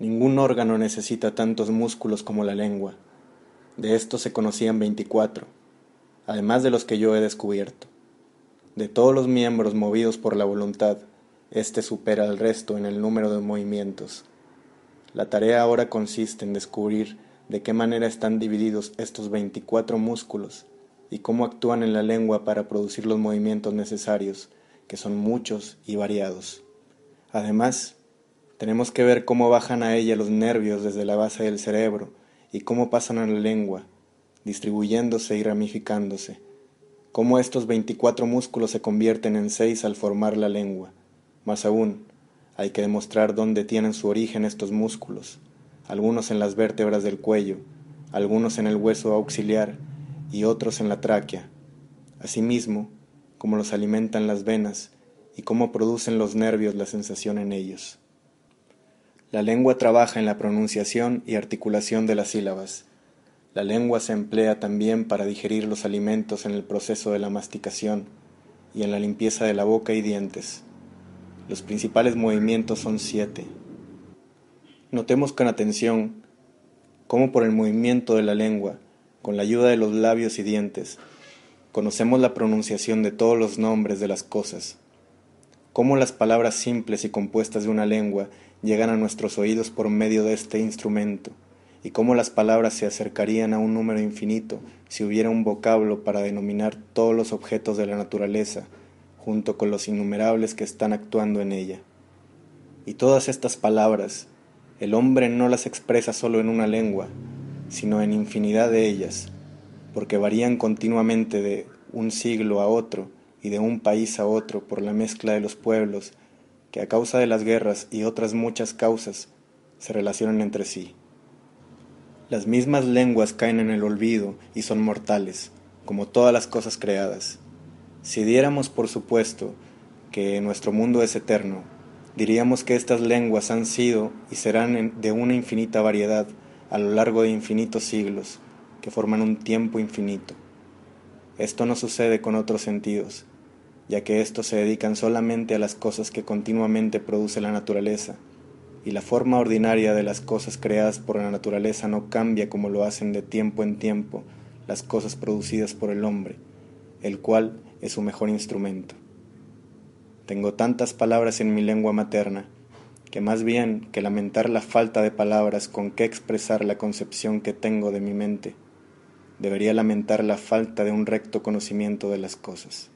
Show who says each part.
Speaker 1: Ningún órgano necesita tantos músculos como la lengua. De estos se conocían veinticuatro, además de los que yo he descubierto. De todos los miembros movidos por la voluntad, éste supera al resto en el número de movimientos. La tarea ahora consiste en descubrir de qué manera están divididos estos veinticuatro músculos y cómo actúan en la lengua para producir los movimientos necesarios, que son muchos y variados. Además, tenemos que ver cómo bajan a ella los nervios desde la base del cerebro y cómo pasan a la lengua, distribuyéndose y ramificándose, cómo estos 24 músculos se convierten en seis al formar la lengua. Más aún, hay que demostrar dónde tienen su origen estos músculos, algunos en las vértebras del cuello, algunos en el hueso auxiliar y otros en la tráquea. Asimismo, cómo los alimentan las venas y cómo producen los nervios la sensación en ellos. La lengua trabaja en la pronunciación y articulación de las sílabas. La lengua se emplea también para digerir los alimentos en el proceso de la masticación y en la limpieza de la boca y dientes. Los principales movimientos son siete. Notemos con atención cómo por el movimiento de la lengua, con la ayuda de los labios y dientes, conocemos la pronunciación de todos los nombres de las cosas cómo las palabras simples y compuestas de una lengua llegan a nuestros oídos por medio de este instrumento, y cómo las palabras se acercarían a un número infinito si hubiera un vocablo para denominar todos los objetos de la naturaleza, junto con los innumerables que están actuando en ella. Y todas estas palabras, el hombre no las expresa solo en una lengua, sino en infinidad de ellas, porque varían continuamente de un siglo a otro, y de un país a otro por la mezcla de los pueblos, que a causa de las guerras y otras muchas causas se relacionan entre sí. Las mismas lenguas caen en el olvido y son mortales, como todas las cosas creadas. Si diéramos por supuesto que nuestro mundo es eterno, diríamos que estas lenguas han sido y serán de una infinita variedad a lo largo de infinitos siglos, que forman un tiempo infinito. Esto no sucede con otros sentidos, ya que estos se dedican solamente a las cosas que continuamente produce la naturaleza, y la forma ordinaria de las cosas creadas por la naturaleza no cambia como lo hacen de tiempo en tiempo las cosas producidas por el hombre, el cual es su mejor instrumento. Tengo tantas palabras en mi lengua materna, que más bien que lamentar la falta de palabras con que expresar la concepción que tengo de mi mente, debería lamentar la falta de un recto conocimiento de las cosas.